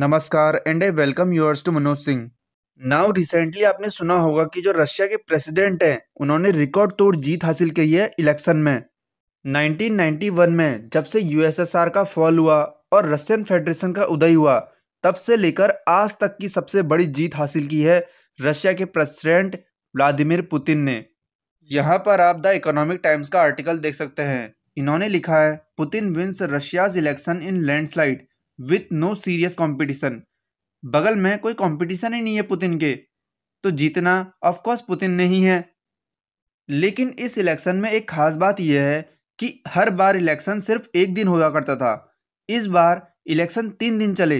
नमस्कार and I welcome yours to Manoj Singh now recently आपने सुना होगा कि जो रशिया के प्रेसिडेंट हैं उन्होंने रिकॉर्ड तोड़ जीत हासिल की है इलेक्शन में 1991 में जब से यूएसएसआर का फॉल हुआ और रशियन फेडरेशन का उदय हुआ तब से लेकर आज तक की सबसे बड़ी जीत हासिल की है रशिया के प्रेसिडेंट व्लादिमिर पुतिन ने यहाँ पर आप द इकोनॉमिक टाइम्स का आर्टिकल देख सकते हैं इन्होंने लिखा है Putin wins Russia's election in landslide with no serious competition बगल में कोई कॉम्पिटिशन ही नहीं है पुतिन के तो जीतना ऑफकोर्स पुतिन ने ही है लेकिन इस इलेक्शन में एक खास बात यह है कि हर बार इलेक्शन सिर्फ एक दिन हुआ करता था इस बार इलेक्शन तीन दिन चले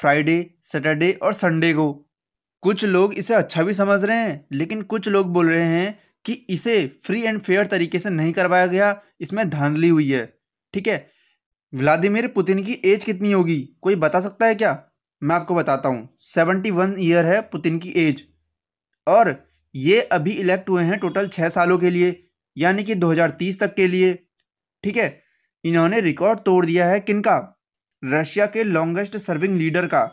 फ्राइडे सैटरडे और संडे को कुछ लोग इसे अच्छा भी समझ रहे हैं लेकिन कुछ लोग बोल रहे हैं कि इसे फ्री एंड फेयर तरीके से नहीं करवाया गया इसमें धांधली हुई है ठीक है व्लादिमीर पुतिन की एज कितनी होगी कोई बता सकता है क्या मैं आपको बताता हूँ सेवेंटी वन ईयर है पुतिन की एज और ये अभी इलेक्ट हुए हैं टोटल छः सालों के लिए यानी कि 2030 तक के लिए ठीक है इन्होंने रिकॉर्ड तोड़ दिया है किनका रशिया के लॉन्गेस्ट सर्विंग लीडर का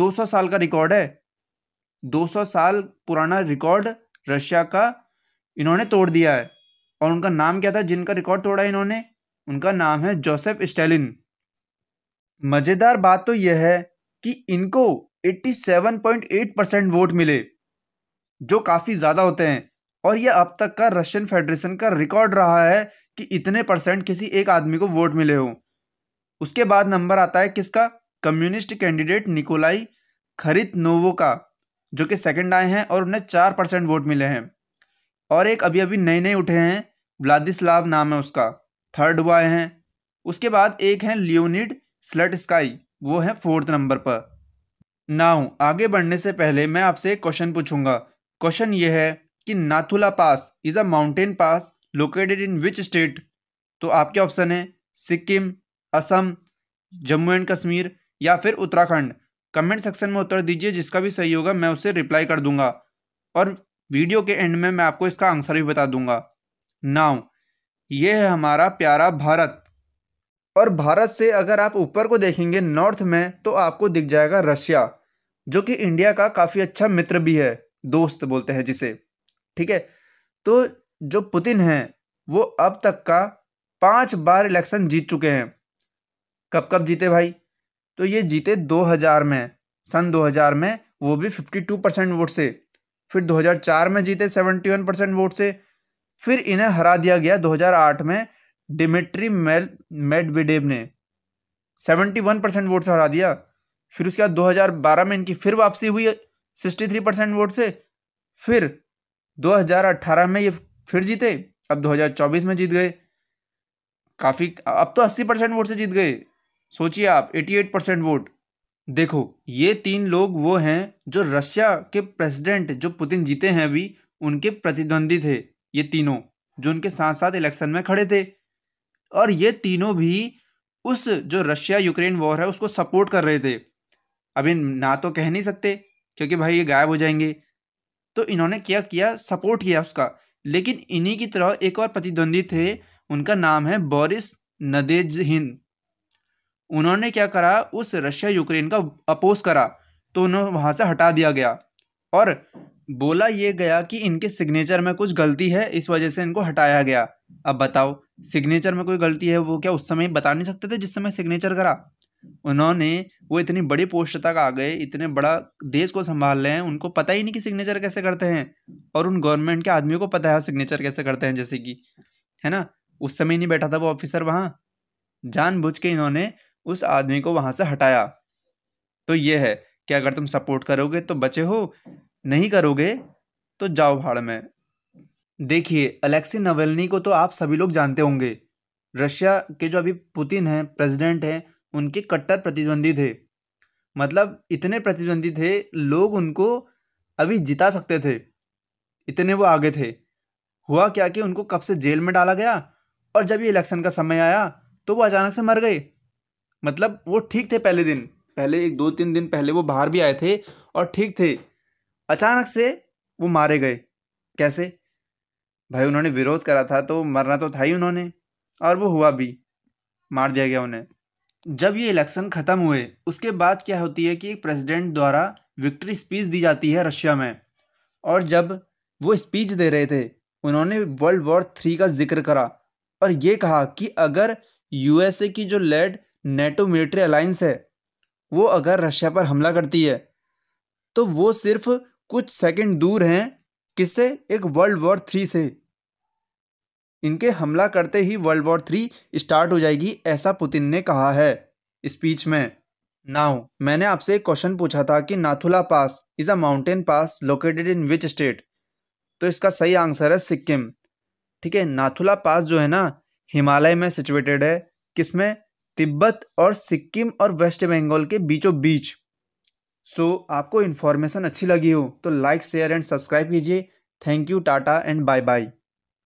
200 साल का रिकॉर्ड है 200 साल पुराना रिकॉर्ड रशिया का इन्होंने तोड़ दिया है और उनका नाम क्या था जिनका रिकॉर्ड तोड़ा इन्होंने उनका नाम है जोसेफ स्टेलिन मज़ेदार बात तो यह है कि इनको 87.8 परसेंट वोट मिले जो काफ़ी ज़्यादा होते हैं और यह अब तक का रशियन फेडरेशन का रिकॉर्ड रहा है कि इतने परसेंट किसी एक आदमी को वोट मिले हो उसके बाद नंबर आता है किसका communist candidate Nikolai Kharitonov का जो कि सेकंड आए हैं और उन्हें चार परसेंट वोट मिले हैं और एक अभी अभी नए नए उठे हैं व्लादिस्लाव नाम है उसका थर्ड बॉय हैं उसके बाद एक हैं लियोनिड स्लट स्काई वो हैं फोर्थ नंबर पर नाउ आगे बढ़ने से पहले मैं आपसे एक क्वेश्चन पूछूंगा क्वेश्चन ये है कि Nathula pass is a mountain pass located in which state तो आपके ऑप्शन है सिक्किम असम जम्मू एंड कश्मीर या फिर उत्तराखंड कमेंट सेक्शन में उत्तर दीजिए जिसका भी सही होगा मैं उसे रिप्लाई कर दूंगा और वीडियो के एंड में मैं आपको इसका आंसर भी बता दूंगा नाउ ये है हमारा प्यारा भारत और भारत से अगर आप ऊपर को देखेंगे नॉर्थ में तो आपको दिख जाएगा रशिया जो कि इंडिया का काफ़ी अच्छा मित्र भी है दोस्त बोलते हैं जिसे ठीक है तो जो पुतिन हैं वो अब तक का पांच बार इलेक्शन जीत चुके हैं कब कब जीते भाई तो ये जीते 2000 में सन 2000 में वो भी 52 परसेंट वोट से फिर 2004 में जीते 71 परसेंट वोट से फिर इन्हें हरा दिया गया 2008 में डिमिट्री मेल मेडविडेव ने 71 परसेंट वोट से हरा दिया फिर उसके बाद 2012 में इनकी फिर वापसी हुई 63 परसेंट वोट से फिर 2018 में ये फिर जीते अब 2024 में जीत गए काफ़ी अब तो 80 परसेंट वोट से जीत गए सोचिए आप 88 परसेंट वोट देखो ये तीन लोग वो हैं जो रशिया के प्रेसिडेंट जो पुतिन जीते हैं अभी उनके प्रतिद्वंदी थे ये तीनों जो उनके साथ साथ इलेक्शन में खड़े थे और ये तीनों भी उस जो रशिया यूक्रेन वॉर है उसको सपोर्ट कर रहे थे अभी ना तो कह नहीं सकते क्योंकि भाई ये गायब हो जाएंगे तो इन्होंने क्या किया सपोर्ट किया उसका लेकिन इन्हीं की तरह एक और प्रतिद्वंदी थे उनका नाम है बोरिस नदेज हिंद उन्होंने क्या करा उस रशिया यूक्रेन का अपोज करा तो उन्हें वहां से हटा दिया गया और बोला यह गया कि इनके सिग्नेचर में कुछ गलती है इस वजह से इनको हटाया गया अब बताओ सिग्नेचर में कोई गलती है वो क्या उस समय बता नहीं सकते थे जिस समय सिग्नेचर करा उन्होंने वो इतनी बड़ी पोस्ट तक आ गए इतने बड़ा देश को संभाल रहे हैं उनको पता ही नहीं कि सिग्नेचर कैसे करते हैं और उन गवर्नमेंट के आदमियों को पता है सिग्नेचर कैसे करते हैं जैसे कि है ना उस समय नहीं बैठा था वो ऑफिसर वहां जानबूझ के इन्होंने उस आदमी को वहां से हटाया तो ये है कि अगर तुम सपोर्ट करोगे तो बचे हो नहीं करोगे तो जाओ भाड़ में देखिए अलेक्सी नवेलनी को तो आप सभी लोग जानते होंगे रशिया के जो अभी पुतिन हैं प्रेसिडेंट हैं उनके कट्टर प्रतिद्वंदी थे मतलब इतने प्रतिद्वंदी थे लोग उनको अभी जिता सकते थे इतने वो आगे थे हुआ क्या कि उनको कब से जेल में डाला गया और जब ये इलेक्शन का समय आया तो वो अचानक से मर गए मतलब वो ठीक थे पहले दिन पहले एक दो तीन दिन पहले वो बाहर भी आए थे और ठीक थे अचानक से वो मारे गए कैसे भाई उन्होंने विरोध करा था तो मरना तो था ही उन्होंने और वो हुआ भी मार दिया गया उन्हें जब ये इलेक्शन ख़त्म हुए उसके बाद क्या होती है कि एक प्रेसिडेंट द्वारा विक्ट्री स्पीच दी जाती है रशिया में और जब वो स्पीच दे रहे थे उन्होंने वर्ल्ड वॉर थ्री का जिक्र करा और ये कहा कि अगर यूएसए की जो लेड नेटो मिलिट्री अलाइंस है वो अगर रशिया पर हमला करती है तो वो सिर्फ कुछ सेकंड दूर हैं किससे एक वर्ल्ड वॉर थ्री से इनके हमला करते ही वर्ल्ड वॉर थ्री स्टार्ट हो जाएगी ऐसा पुतिन ने कहा है स्पीच में नाउ मैंने आपसे एक क्वेश्चन पूछा था कि Nathula pass is a mountain pass located in which state तो इसका सही आंसर है सिक्किम ठीक है नाथुला पास जो है ना हिमालय में सिचुएटेड है किसमें तिब्बत और सिक्किम और वेस्ट बंगाल के बीचों बीच सो so, आपको इन्फॉर्मेशन अच्छी लगी हो तो लाइक शेयर एंड सब्सक्राइब कीजिए thank you tata and bye bye